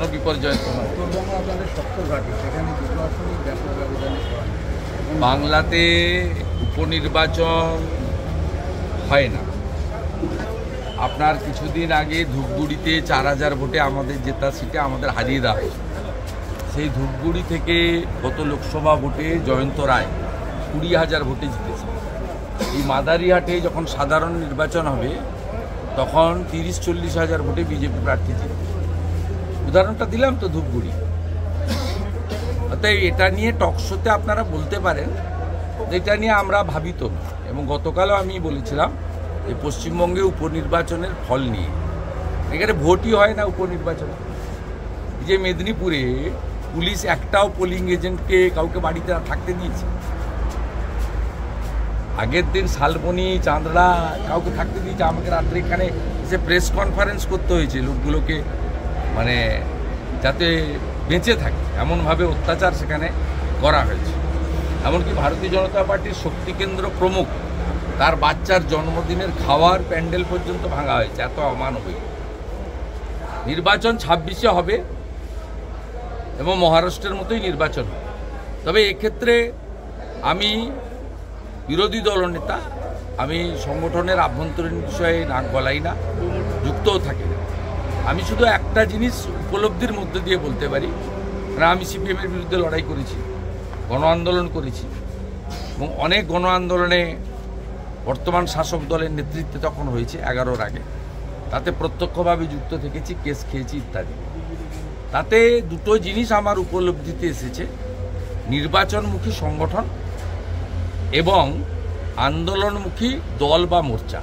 কোনো বিপর্যয় বাংলাতে উপনির্বাচন হয় না আপনার কিছুদিন আগে ধূপগুড়িতে চার হাজার ভোটে আমাদের জেতা সিটে আমাদের হারিয়ে দেওয়া হয়েছে সেই ধূপগুড়ি থেকে গত লোকসভা ভোটে জয়ন্ত রায় কুড়ি হাজার ভোটে জিতেছে এই মাদারিহাটে যখন সাধারণ নির্বাচন হবে তখন তিরিশ চল্লিশ হাজার ভোটে বিজেপি প্রার্থী জিতবে উদাহরণটা দিলাম তো ধূপগুড়ি অর্থাৎ এটা নিয়ে টকশোতে আপনারা বলতে পারেন এটা নিয়ে আমরা ভাবিত এবং গতকালও আমি বলেছিলাম যে পশ্চিমবঙ্গে উপনির্বাচনের ফল নিয়ে এখানে ভোটই হয় না উপনির্বাচনে যে মেদিনীপুরে পুলিশ একটাও পোলিং এজেন্টকে কাউকে বাড়িতে থাকতে দিয়েছে আগের দিন শালবনি চাঁদড়া কাউকে থাকতে দিয়েছে আমাকে রাত্রে এখানে এসে প্রেস কনফারেন্স করতে হয়েছে লোকগুলোকে মানে যাতে বেঁচে থাকে এমনভাবে অত্যাচার সেখানে করা হয়েছে এমনকি ভারতীয় জনতা পার্টির শক্তি কেন্দ্র প্রমুখ তার বাচ্চার জন্মদিনের খাওয়ার প্যান্ডেল পর্যন্ত ভাঙা হয়েছে এত অমানবিক নির্বাচন ছাব্বিশে হবে এবং মহারাষ্ট্রের মতোই নির্বাচন হবে তবে এক্ষেত্রে আমি বিরোধী দলনেতা আমি সংগঠনের আভ্যন্তরীণ বিষয়ে নাক গলাই না যুক্তও থাকে আমি শুধু একটা জিনিস উপলব্ধির মধ্যে দিয়ে বলতে পারি না আমি সিপিএমের বিরুদ্ধে লড়াই করেছি গণ আন্দোলন করেছি এবং অনেক গণ আন্দোলনে বর্তমান শাসক দলের নেতৃত্বে তখন হয়েছে এগারোর আগে তাতে প্রত্যক্ষভাবে যুক্ত থেকেছি কেস খেয়েছি ইত্যাদি তাতে দুটো জিনিস আমার উপলব্ধিতে এসেছে নির্বাচনমুখী সংগঠন এবং আন্দোলনমুখী দল বা মোর্চা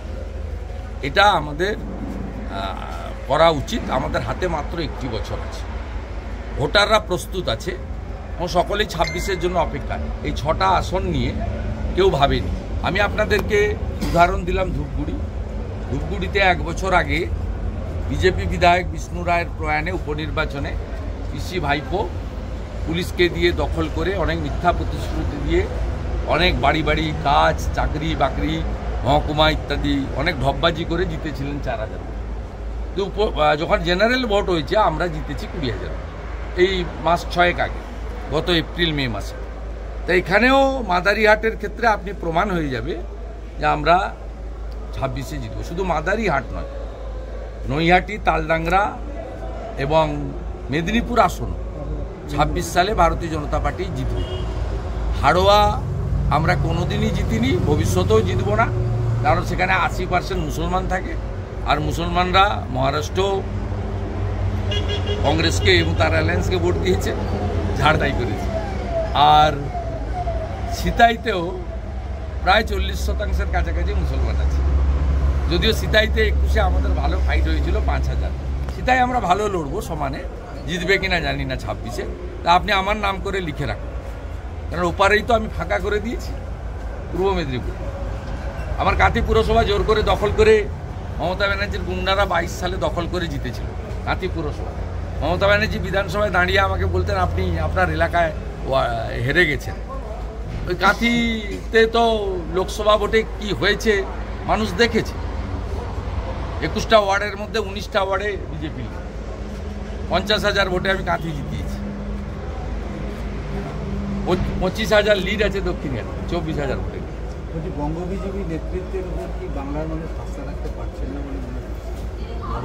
এটা আমাদের করা উচিত আমাদের হাতে মাত্র একটি বছর আছে ভোটাররা প্রস্তুত আছে এবং সকলেই ছাব্বিশের জন্য অপেক্ষা এই ছটা আসন নিয়ে কেউ ভাবেনি আমি আপনাদেরকে উদাহরণ দিলাম ধূপগুড়ি ধূপগুড়িতে এক বছর আগে বিজেপি বিধায়ক বিষ্ণু রায়ের প্রয়াণে উপনির্বাচনে পিসি ভাইপো পুলিশকে দিয়ে দখল করে অনেক মিথ্যা প্রতিশ্রুতি দিয়ে অনেক বাড়ি বাড়ি কাজ চাকরি বাকরি মহকুমা ইত্যাদি অনেক ঢপবাজি করে জিতেছিলেন চার হাজার যে উপ যখন জেনারেল ভোট হয়েছে আমরা জিতেছি কুড়ি হাজার এই মাস ছয়েক আগে গত এপ্রিল মে মাসে তো এখানেও মাদারিহাটের ক্ষেত্রে আপনি প্রমাণ হয়ে যাবে যে আমরা ছাব্বিশে জিতব শুধু মাদারিহাট নয় নৈহাটি তালডাংরা এবং মেদিনীপুর আসন ছাব্বিশ সালে ভারতীয় জনতা পার্টি জিতবে হাড়োয়া আমরা কোনোদিনই জিতিনি ভবিষ্যতেও জিতব না কারণ সেখানে আশি পার্সেন্ট মুসলমান থাকে আর মুসলমানরা মহারাষ্ট্র কংগ্রেসকে এবং তার অ্যালায়েন্সকে ভোট দিয়েছে ঝাড়দাই করেছে আর সিতাইতেও প্রায় চল্লিশ শতাংশের কাছাকাছি মুসলমান আছে যদিও সিতাইতে একুশে আমাদের ভালো ফাইট হয়েছিল পাঁচ হাজার সিতাই আমরা ভালো লড়বো সমানে জিতবে কিনা জানি না ছাব্বিশে তা আপনি আমার নাম করে লিখে রাখুন কারণ ওপারেই তো আমি ফাঁকা করে দিয়েছি পূর্ব মেদিনীপুর আমার কাতি পুরসভা জোর করে দখল করে মমতা ব্যানার্জির গুন্ডারা বাইশ সালে দখল করে জিতেছিল নাতি পুরসভা মমতা ব্যানার্জি বিধানসভায় দাঁড়িয়ে আমাকে বলতেন আপনি আপনার এলাকায় হেরে গেছেন ওই কাঁথিতে তো লোকসভা ভোটে কি হয়েছে মানুষ দেখেছে একুশটা ওয়ার্ডের মধ্যে উনিশটা ওয়ার্ডে বিজেপি পঞ্চাশ হাজার ভোটে আমি কাঁথি জিতিয়েছি পঁচিশ হাজার লিড আছে দক্ষিণের চব্বিশ হাজার ভোটে বলছি বঙ্গ বিজেপি নেতৃত্বের উপর কি বাংলার মানুষ আস্থা রাখতে পারছেন না বলে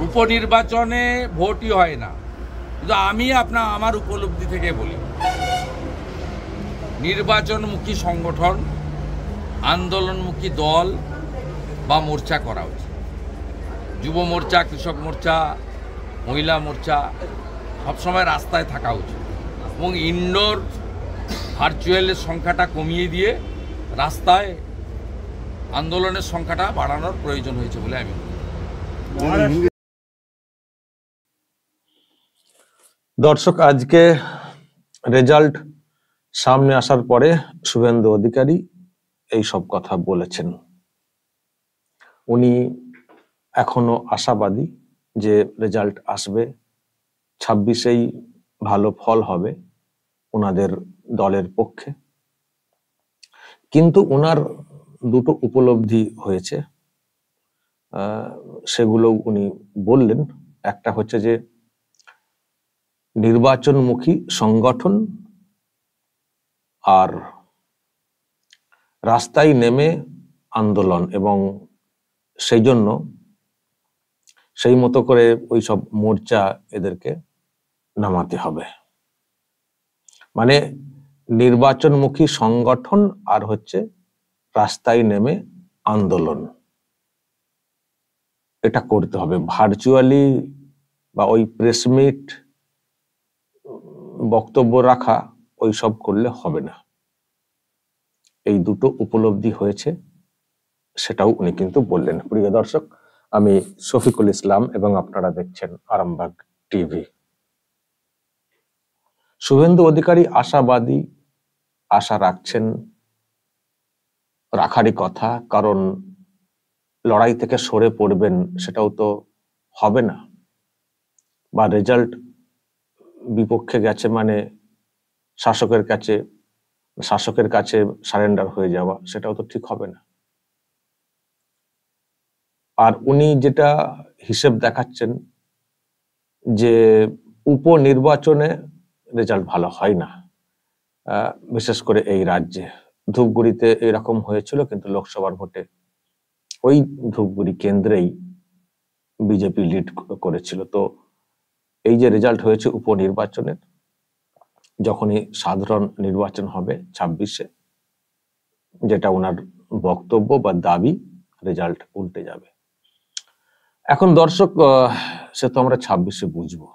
উপনির্বাচনে ভোটই হয় না কিন্তু আমি আপনার আমার উপলব্ধি থেকে বলি নির্বাচনমুখী সংগঠন আন্দোলনমুখী দল বা মোর্চা করা উচিত যুব মোর্চা কৃষক মোর্চা মহিলা মোর্চা সবসময় রাস্তায় থাকা উচিত এবং ইনডোর ভার্চুয়ালের সংখ্যাটা কমিয়ে দিয়ে রাস্তায় আন্দোলনের সংখ্যাটা বাড়ানোর প্রয়োজন হয়েছে বলে আমি দর্শক আজকে রেজাল্ট সামনে আসার পরে শুভেন্দু অধিকারী এই সব কথা বলেছেন উনি এখনো আশাবাদী যে রেজাল্ট আসবে ছাব্বিশেই ভালো ফল হবে ওনাদের দলের পক্ষে কিন্তু ওনার দুটো উপলব্ধি হয়েছে সেগুলো উনি বললেন একটা হচ্ছে যে নির্বাচনমুখী সংগঠন আর রাস্তায় নেমে আন্দোলন এবং সেই জন্য সেই মতো করে ওই সব মোর্চা এদেরকে নামাতে হবে মানে নির্বাচনমুখী সংগঠন আর হচ্ছে রাস্তায় নেমে আন্দোলন এটা করতে হবে ভার্চুয়ালি বা ওই প্রেসমিট বক্তব্য রাখা ওই সব করলে হবে না এই দুটো উপলব্ধি হয়েছে সেটাও উনি কিন্তু বললেন প্রিয় দর্শক আমি শফিকুল ইসলাম এবং আপনারা দেখছেন আরামবাগ টিভি শুভেন্দু অধিকারী আশাবাদী আশা রাখছেন রাখারই কথা কারণ লড়াই থেকে সরে পড়বেন সেটাও তো হবে না বা রেজাল্ট বিপক্ষে গেছে মানে শাসকের কাছে শাসকের কাছে সারেন্ডার হয়ে যাওয়া সেটাও তো ঠিক হবে না আর উনি যেটা হিসেব দেখাচ্ছেন যে উপনির্বাচনে রেজাল্ট ভালো হয় না বিশেষ করে এই রাজ্যে ধূপগুড়িতে এরকম হয়েছিল কিন্তু লোকসভার ভোটে ওই ধূপগুড়ি কেন্দ্রেই বিজেপি লিড করেছিল তো এই যে রেজাল্ট হয়েছে উপনির্বাচনের যখনই সাধারণ নির্বাচন হবে ছাব্বিশে যেটা ওনার বক্তব্য বা দাবি রেজাল্ট উল্টে যাবে এখন দর্শক সে তো আমরা ছাব্বিশে বুঝবো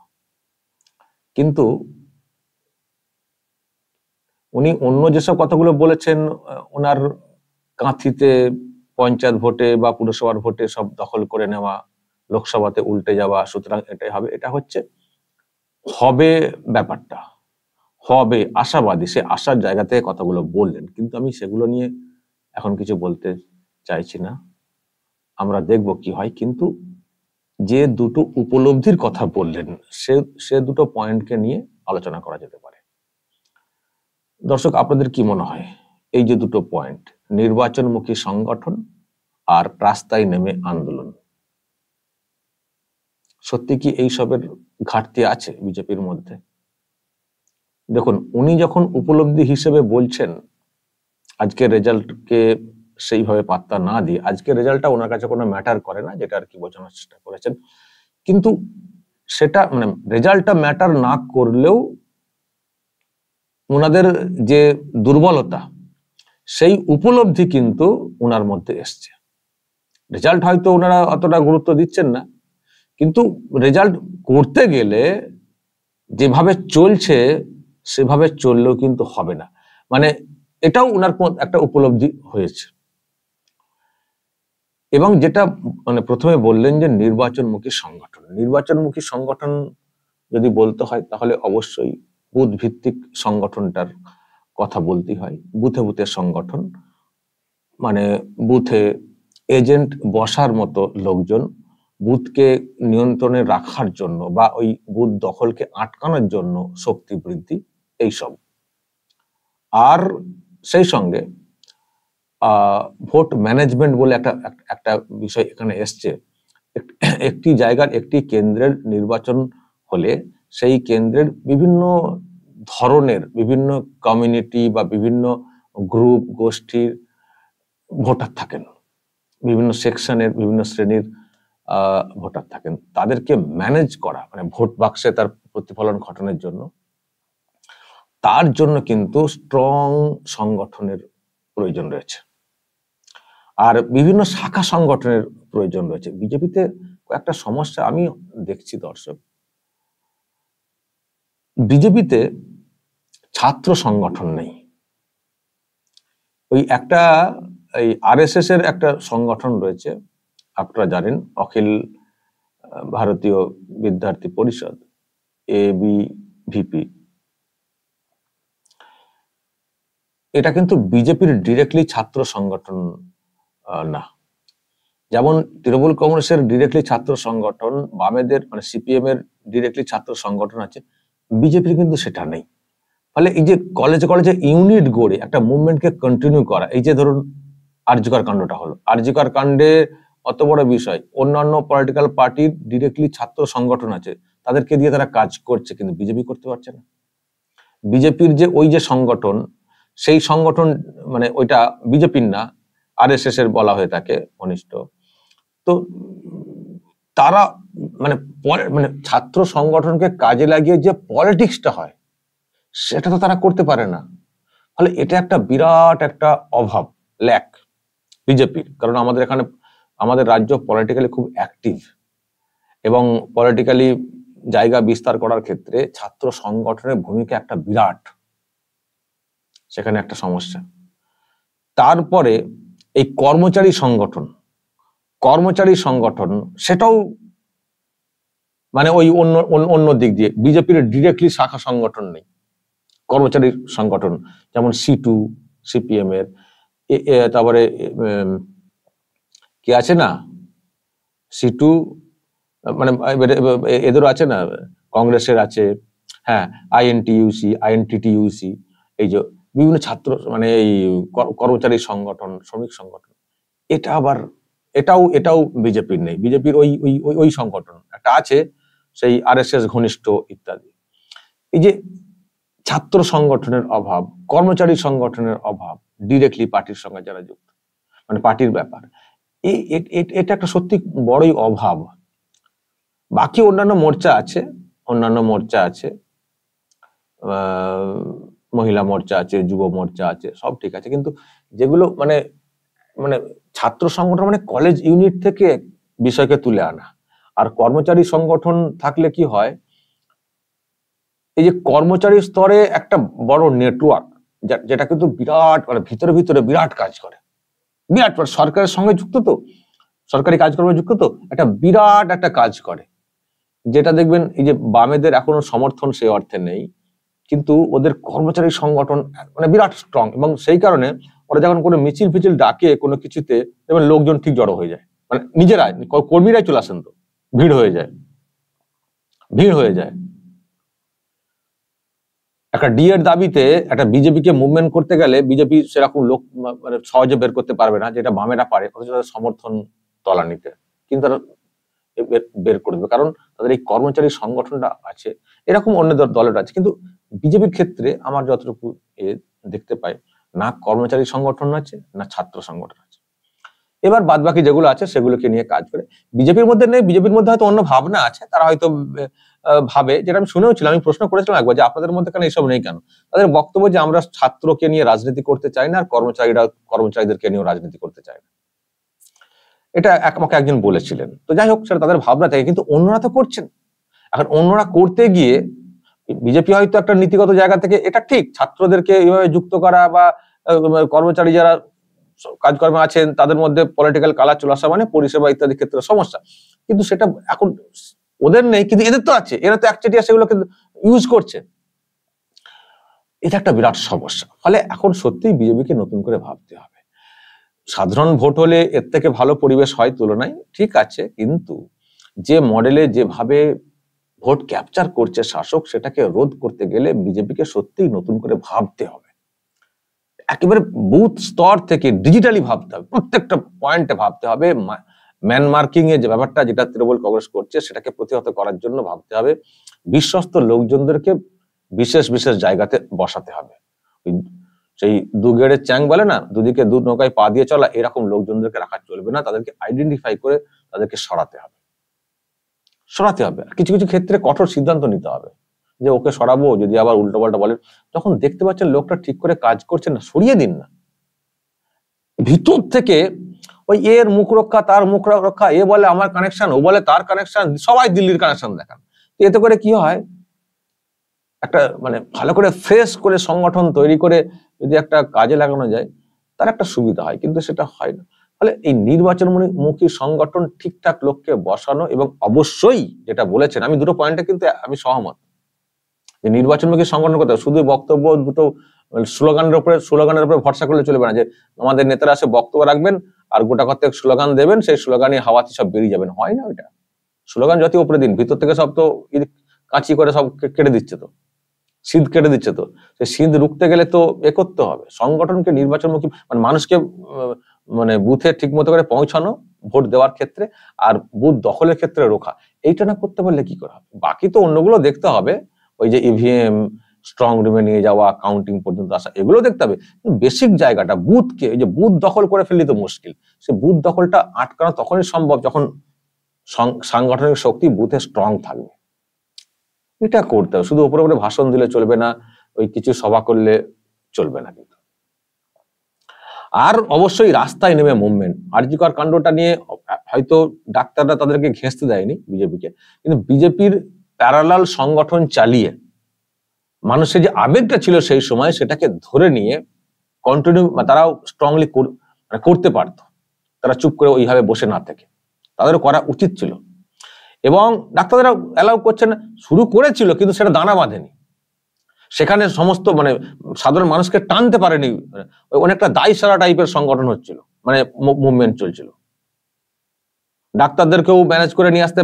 কিন্তু উনি অন্য যেসব কথাগুলো বলেছেন ওনার কাঁথিতে পঞ্চায়েত ভোটে বা পুরসভার ভোটে সব দখল করে নেওয়া লোকসভাতে উল্টে যাওয়া সুতরাং এটাই হবে এটা হচ্ছে হবে ব্যাপারটা হবে আশাবাদী সে আশার জায়গা থেকে কথাগুলো বললেন কিন্তু আমি সেগুলো নিয়ে এখন কিছু বলতে চাইছি না আমরা দেখব কি হয় কিন্তু যে দুটো উপলব্ধির কথা বললেন সে সে দুটো পয়েন্টকে নিয়ে আলোচনা করা যেতে পারে দর্শক আপনাদের কি মনে হয় এই যে দুটো পয়েন্ট নির্বাচনমুখী সংগঠন আর রাস্তায় নেমে আন্দোলন সত্যি কি এইসবের ঘাটতি আছে বিজেপির মধ্যে দেখুন উনি যখন উপলব্ধি হিসেবে বলছেন আজকে রেজাল্টকে সেইভাবে পাত্তা না দিয়ে আজকে রেজাল্টটা ওনার কাছে কোনো ম্যাটার করে না যেটা আর কি বোঝানোর চেষ্টা করেছেন কিন্তু সেটা মানে রেজাল্টটা ম্যাটার না করলেও ওনাদের যে দুর্বলতা সেই উপলব্ধি কিন্তু ওনার মধ্যে এসছে রেজাল্ট হয়তো ওনারা অতটা গুরুত্ব দিচ্ছেন না কিন্তু রেজাল্ট করতে গেলে যেভাবে চলছে সেভাবে চললেও কিন্তু হবে না মানে এটাও ওনার একটা উপলব্ধি হয়েছে এবং যেটা মানে প্রথমে বললেন যে নির্বাচনমুখী সংগঠন নির্বাচনমুখী সংগঠন যদি বলতে হয় তাহলে অবশ্যই বুথ ভিত্তিক সংগঠনটার কথা বলতে হয় বুথে বুথে সংগঠন মানে বুথে এজেন্ট বসার মতো লোকজন বুথকে নিয়ন্ত্রণে রাখার জন্য বা ওই বুথ দখলকে আটকানোর জন্য শক্তি বৃদ্ধি এইসব আর সেই সঙ্গে ভোট ম্যানেজমেন্ট বলে একটা একটা বিষয় এখানে এসছে একটি জায়গার একটি কেন্দ্রের নির্বাচন হলে সেই কেন্দ্রের বিভিন্ন ধরনের বিভিন্ন কমিউনিটি বা বিভিন্ন গ্রুপ গোষ্ঠীর ভোটার থাকেন বিভিন্ন সেকশনের বিভিন্ন শ্রেণীর ভোটার থাকেন তাদেরকে ম্যানেজ করা মানে ভোট বাক্সে তার প্রতিফলন ঘটনের জন্য তার জন্য কিন্তু স্ট্রং সংগঠনের প্রয়োজন রয়েছে আর বিভিন্ন শাখা সংগঠনের প্রয়োজন রয়েছে বিজেপিতে একটা সমস্যা আমি দেখছি দর্শক বিজেপিতে ছাত্র সংগঠন নেই ওই একটা এই আরএসএস এর একটা সংগঠন রয়েছে আপনারা জানেন অখিল ভারতীয় বিদ্যার্থী পরিষদ এ ভিপি এটা কিন্তু বিজেপির ডিরেক্টলি ছাত্র সংগঠন না যেমন তৃণমূল কংগ্রেসের ডিরেক্টলি ছাত্র সংগঠন বামেদের মানে সিপিএম এর ডিরেক্টলি ছাত্র সংগঠন আছে বিজেপির কিন্তু সেটা নেই ফলে এই যে কলেজে কলেজে ইউনিট গড়ে একটা মুভমেন্টকে কন্টিনিউ করা এই যে ধরুন আর্যকর কাণ্ডটা হলো আর্যকর কাণ্ডে অত বড় বিষয় অন্যান্য পলিটিক্যাল পার্টির ডিরেক্টলি ছাত্র সংগঠন আছে তাদেরকে দিয়ে তারা কাজ করছে কিন্তু বিজেপি করতে পারছে না বিজেপির যে ওই যে সংগঠন সেই সংগঠন মানে ওইটা বিজেপির না আর এস এর বলা হয়ে থাকে ঘনিষ্ঠ তো তারা মানে মানে ছাত্র সংগঠনকে কাজে লাগিয়ে যে পলিটিক্সটা হয় সেটা তো তারা করতে পারে না ফলে এটা একটা বিরাট একটা অভাব ল্যাক বিজেপির কারণ আমাদের এখানে আমাদের রাজ্য পলিটিক্যালি খুব অ্যাক্টিভ এবং পলিটিক্যালি জায়গা বিস্তার করার ক্ষেত্রে ছাত্র সংগঠনের ভূমিকা একটা বিরাট সেখানে একটা সমস্যা তারপরে এই কর্মচারী সংগঠন কর্মচারী সংগঠন সেটাও মানে ওই অন্য অন্য দিক দিয়ে বিজেপির ডিরেক্টলি শাখা সংগঠন নেই কর্মচারীর সংগঠন যেমন সি টু সিপিএম এর তারপরে কি আছে না সি টু মানে এদেরও আছে না কংগ্রেসের আছে হ্যাঁ আইএনটিউসি আইএনটিটিউসি এই যে বিভিন্ন ছাত্র মানে এই কর্মচারী সংগঠন শ্রমিক সংগঠন এটা আবার এটাও এটাও বিজেপির নেই বিজেপির ওই ওই ওই সংগঠন একটা আছে সেই আর এস এস ঘনিষ্ঠ ইত্যাদি এই যে ছাত্র সংগঠনের অভাব কর্মচারী সংগঠনের অভাব ডিরেক্টলি পার্টির সঙ্গে যারা যুক্ত মানে পার্টির ব্যাপার এটা একটা সত্যি বড়ই অভাব বাকি অন্যান্য মোর্চা আছে অন্যান্য মোর্চা আছে মহিলা মোর্চা আছে যুব মোর্চা আছে সব ঠিক আছে কিন্তু যেগুলো মানে মানে ছাত্র সংগঠন মানে কলেজ ইউনিট থেকে বিষয়কে তুলে আনা আর কর্মচারী সংগঠন থাকলে কি হয় এই যে কর্মচারী স্তরে একটা বড় নেটওয়ার্ক যেটা কিন্তু বিরাট মানে ভিতরে ভিতরে বিরাট কাজ করে বিরাট মানে সরকারের সঙ্গে যুক্ত তো সরকারি কাজকর্মে যুক্ত তো একটা বিরাট একটা কাজ করে যেটা দেখবেন এই যে বামেদের এখনো সমর্থন সেই অর্থে নেই কিন্তু ওদের কর্মচারী সংগঠন মানে বিরাট স্ট্রং এবং সেই কারণে ওরা যখন কোনো মিছিল ফিছিল ডাকে কোনো কিছুতে দেখবেন লোকজন ঠিক জড়ো হয়ে যায় মানে নিজেরাই কর্মীরাই চলে আসেন তো ভিড় হয়ে যায় ভিড় হয়ে যায় একটা ডি এর দাবিতে একটা বিজেপিকে মুভমেন্ট করতে গেলে বিজেপি সেরকম লোক মানে সহজে বের করতে পারবে না যেটা বামেরা পারে তাদের সমর্থন তলা নিতে কিন্তু তারা বের করে দেবে কারণ তাদের এই কর্মচারী সংগঠনটা আছে এরকম অন্য দলের আছে কিন্তু বিজেপির ক্ষেত্রে আমার যতটুকু এ দেখতে পাই না কর্মচারী সংগঠন আছে না ছাত্র সংগঠন আছে এবার বাদ বাকি যেগুলো আছে সেগুলোকে নিয়ে কাজ করে বিজেপির মধ্যে নেই বিজেপির মধ্যে হয়তো অন্য ভাবনা আছে তারা হয়তো ভাবে যেটা আমি শুনেওছিলাম আমি প্রশ্ন করেছিলাম একবার যে আপনাদের মধ্যে কেন এসব নেই কেন তাদের বক্তব্য যে আমরা ছাত্রকে নিয়ে রাজনীতি করতে চাই না আর কর্মচারীরা কর্মচারীদেরকে নিয়েও রাজনীতি করতে চাই না এটা আমাকে একজন বলেছিলেন তো যাই হোক সেটা তাদের ভাবনা থাকে কিন্তু অন্যরা তো করছেন এখন অন্যরা করতে গিয়ে বিজেপি হয়তো একটা নীতিগত জায়গা থেকে এটা ঠিক ছাত্রদেরকে এইভাবে যুক্ত করা বা কর্মচারী যারা কাজকর্মে আছেন তাদের মধ্যে পলিটিক্যাল কালার চলে আসা মানে পরিষেবা ইত্যাদি ক্ষেত্রে সমস্যা কিন্তু সেটা এখন ওদের নেই কিন্তু এদের তো আছে এরা তো একচেটিয়া সেগুলোকে ইউজ করছে এটা একটা বিরাট সমস্যা ফলে এখন সত্যি বিজেপিকে নতুন করে ভাবতে হবে সাধারণ ভোট হলে এর থেকে ভালো পরিবেশ হয় তুলনায় ঠিক আছে কিন্তু যে মডেলে যেভাবে ভোট ক্যাপচার করছে শাসক সেটাকে রোধ করতে গেলে বিজেপিকে সত্যিই নতুন করে ভাবতে হবে একেবারে বুথ স্তর থেকে ডিজিটালি ভাবতে হবে প্রত্যেকটা পয়েন্টে ভাবতে হবে ম্যান মার্কিং এর যে ব্যাপারটা যেটা তৃণমূল কংগ্রেস করছে সেটাকে প্রতিহত করার জন্য ভাবতে হবে বিশ্বস্ত লোকজনদেরকে বিশেষ বিশেষ জায়গাতে বসাতে হবে সেই দুগেড়ের চ্যাং বলে না দুদিকে দু নৌকায় পা দিয়ে চলা এরকম লোকজনদেরকে রাখা চলবে না তাদেরকে আইডেন্টিফাই করে তাদেরকে সরাতে হবে সরাতে হবে কিছু কিছু ক্ষেত্রে কঠোর সিদ্ধান্ত নিতে হবে যে ওকে সরাবো যদি আবার উল্টো পাল্টা বলেন তখন দেখতে পাচ্ছেন লোকটা ঠিক করে কাজ করছে না সরিয়ে দিন না ভিতর থেকে ওই এর মুখ রক্ষা তার মুখ রক্ষা এ বলে আমার কানেকশন ও বলে তার কানেকশন সবাই দিল্লির কানেকশন দেখান এতে করে কি হয় একটা মানে ভালো করে ফ্রেশ করে সংগঠন তৈরি করে যদি একটা কাজে লাগানো যায় তার একটা সুবিধা হয় কিন্তু সেটা হয় না ফলে এই নির্বাচনমুখী সংগঠন ঠিকঠাক লোককে বসানো এবং অবশ্যই যেটা বলেছেন আমি দুটো পয়েন্টে কিন্তু আমি সহমত যে নির্বাচনমুখী সংগঠন করতে শুধু বক্তব্য দুটো মানে স্লোগানের উপরে স্লোগানের উপরে ভরসা করলে চলবে না যে আমাদের নেতারা আসে বক্তব্য রাখবেন আর গোটা কথা স্লোগান দেবেন সেই স্লোগানই হাওয়াতে সব বেরিয়ে যাবেন হয় না ওইটা স্লোগান যত উপরে দিন ভিতর থেকে সব তো কাঁচি করে সব কেটে দিচ্ছে তো সিঁধ কেটে দিচ্ছে তো সেই সিঁধ রুখতে গেলে তো এ করতে হবে সংগঠনকে নির্বাচনমুখী মানে মানুষকে মানে বুথে ঠিক মতো করে পৌঁছানো ভোট দেওয়ার ক্ষেত্রে আর বুথ দখলের ক্ষেত্রে রোখা এইটা না করতে পারলে কি করা হবে বাকি তো অন্যগুলো দেখতে হবে ওই যে ইভিএম e স্ট্রং রুমে নিয়ে যাওয়া কাউন্টিং পর্যন্ত আসা এগুলো দেখতে হবে বেসিক জায়গাটা বুথকে যে বুথ দখল করে ফেললে তো মুশকিল সে বুথ দখলটা আটকানো তখনই সম্ভব যখন সাংগঠনিক শক্তি বুথে স্ট্রং থাকবে এটা করতে হবে শুধু উপরে উপরে ভাষণ দিলে চলবে না ওই কিছু সভা করলে চলবে না কিন্তু আর অবশ্যই রাস্তায় নেমে মুভমেন্ট আরজিকর কাণ্ডটা নিয়ে হয়তো ডাক্তাররা তাদেরকে ঘেঁচতে দেয়নি বিজেপিকে কিন্তু বিজেপির প্যারালাল সংগঠন চালিয়ে মানুষের যে আবেগটা ছিল সেই সময় সেটাকে ধরে নিয়ে কন্টিনিউ তারাও স্ট্রংলি মানে করতে পারত তারা চুপ করে ওইভাবে বসে না থেকে তাদেরও করা উচিত ছিল এবং ডাক্তাররা অ্যালাউ করছেন শুরু করেছিল কিন্তু সেটা দানা বাঁধেনি সেখানে সমস্ত মানে সাধারণ মানুষকে টানতে পারেনি অনেকটা দায়ী সারা টাইপের সংগঠন হচ্ছিল মানে মুভমেন্ট চলছিল ডাক্তারদেরকেও ম্যানেজ করে নিয়ে আসতে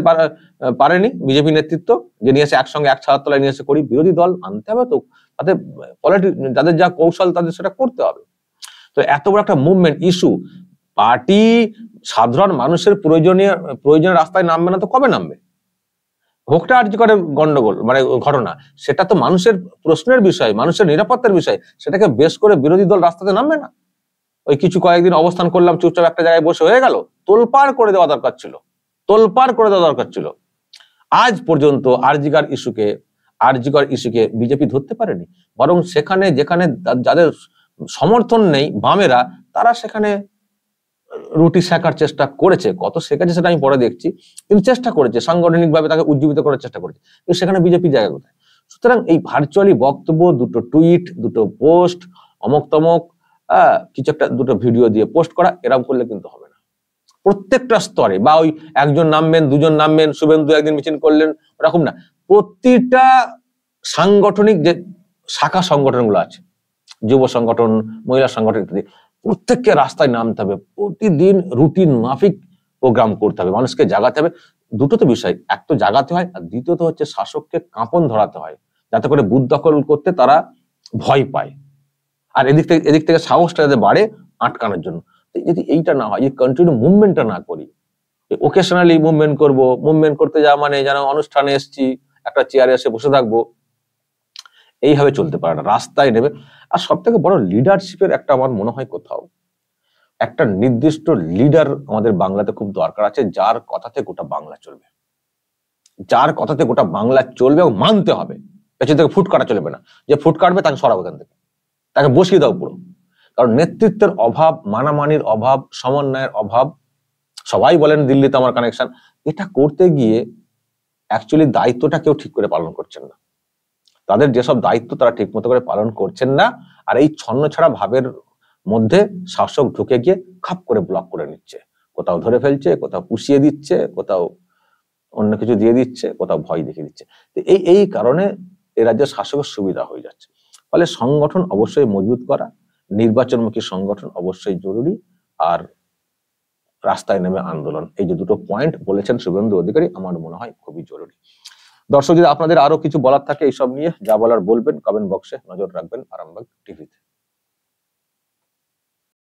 পারেনি বিজেপি নেতৃত্ব যে নিয়ে এসে একসঙ্গে এক ছাড়ার তলায় নিয়ে এসে করি বিরোধী দল আনতে হবে তো তাতে পলিটি যাদের যা কৌশল তাদের সেটা করতে হবে তো এত বড় একটা মুভমেন্ট ইস্যু পার্টি সাধারণ মানুষের প্রয়োজনীয় প্রয়োজনীয় রাস্তায় নামবে না তো কবে নামবে ভোগটা আর্জি করে গন্ডগোল মানে ঘটনা সেটা তো মানুষের প্রশ্নের বিষয় মানুষের নিরাপত্তার বিষয় সেটাকে বেশ করে বিরোধী দল রাস্তাতে নামবে না ওই কিছু কয়েকদিন অবস্থান করলাম চুপচাপ একটা জায়গায় বসে হয়ে গেল তোলপাড় করে দেওয়া দরকার ছিল তোলপাড় করে দেওয়া দরকার ছিল আজ পর্যন্ত আরজিকার ইস্যুকে আরজিকার ইস্যুকে বিজেপি ধরতে পারেনি বরং সেখানে যেখানে যাদের সমর্থন নেই বামেরা তারা সেখানে রুটি শেখার চেষ্টা করেছে কত শেখাচ্ছে সেটা আমি পরে দেখছি কিন্তু চেষ্টা করেছে সাংগঠনিকভাবে তাকে উজ্জীবিত করার চেষ্টা করেছে কিন্তু সেখানে বিজেপি জায়গা কোথায় সুতরাং এই ভার্চুয়ালি বক্তব্য দুটো টুইট দুটো পোস্ট অমক তমক কিছু একটা দুটো ভিডিও দিয়ে পোস্ট করা এরম করলে কিন্তু হবে না প্রত্যেকটা স্তরে বা ওই একজন নামবেন দুজন নামবেন শুভেন্দু একদিন মিছিল করলেন ওরকম না প্রতিটা সাংগঠনিক যে শাখা সংগঠনগুলো আছে যুব সংগঠন মহিলা সংগঠন ইত্যাদি প্রত্যেককে রাস্তায় নামতে হবে প্রতিদিন রুটিন মাফিক প্রোগ্রাম করতে হবে মানুষকে জাগাতে হবে দুটো তো বিষয় এক তো জাগাতে হয় আর দ্বিতীয়ত হচ্ছে শাসককে কাঁপন ধরাতে হয় যাতে করে বুথ দখল করতে তারা ভয় পায় আর এদিক থেকে এদিক থেকে সাহসটা যাতে বাড়ে আটকানোর জন্য যদি এইটা না হয় কন্টিনিউ মুভমেন্টটা না করি ওকেশনালি মুভমেন্ট করব মুভমেন্ট করতে যা মানে যেন অনুষ্ঠানে এসছি একটা চেয়ারে এসে বসে থাকবো এইভাবে চলতে পারে না রাস্তায় নেবে আর সব থেকে বড় লিডারশিপের একটা আমার মনে হয় কোথাও একটা নির্দিষ্ট লিডার আমাদের বাংলাতে খুব দরকার আছে যার কথাতে গোটা বাংলা চলবে যার কথাতে গোটা বাংলা চলবে এবং মানতে হবে পেছন থেকে ফুট কাটা চলবে না যে ফুট কাটবে তাকে সরাবো এখান থেকে তাকে বসিয়ে দাও পুরো কারণ নেতৃত্বের অভাব মানামানির অভাব সমন্বয়ের অভাব সবাই বলেন দিল্লিতে আমার কানেকশন এটা করতে গিয়ে অ্যাকচুয়ালি দায়িত্বটা কেউ ঠিক করে পালন করছেন না তাদের যেসব দায়িত্ব তারা ঠিক মতো করে পালন করছেন না আর এই ছন্ন ছাড়া ভাবের মধ্যে শাসক ঢুকে গিয়ে খাপ করে ব্লক করে নিচ্ছে কোথাও ধরে ফেলছে কোথাও পুষিয়ে দিচ্ছে কোথাও অন্য কিছু দিয়ে দিচ্ছে কোথাও ভয় দেখিয়ে দিচ্ছে তো এই এই কারণে এ রাজ্যের শাসকের সুবিধা হয়ে যাচ্ছে ফলে সংগঠন অবশ্যই মজবুত করা নির্বাচনমুখী সংগঠন অবশ্যই জরুরি আর রাস্তায় নেমে আন্দোলন এই যে দুটো পয়েন্ট বলেছেন শুভেন্দু অধিকারী আমার মনে হয় খুবই জরুরি দর্শক যদি আপনাদের আরো কিছু বলার থাকে এইসব নিয়ে যা বলার বলবেন কমেন্ট বক্সে নজর রাখবেন আরামবাগ টিভিতে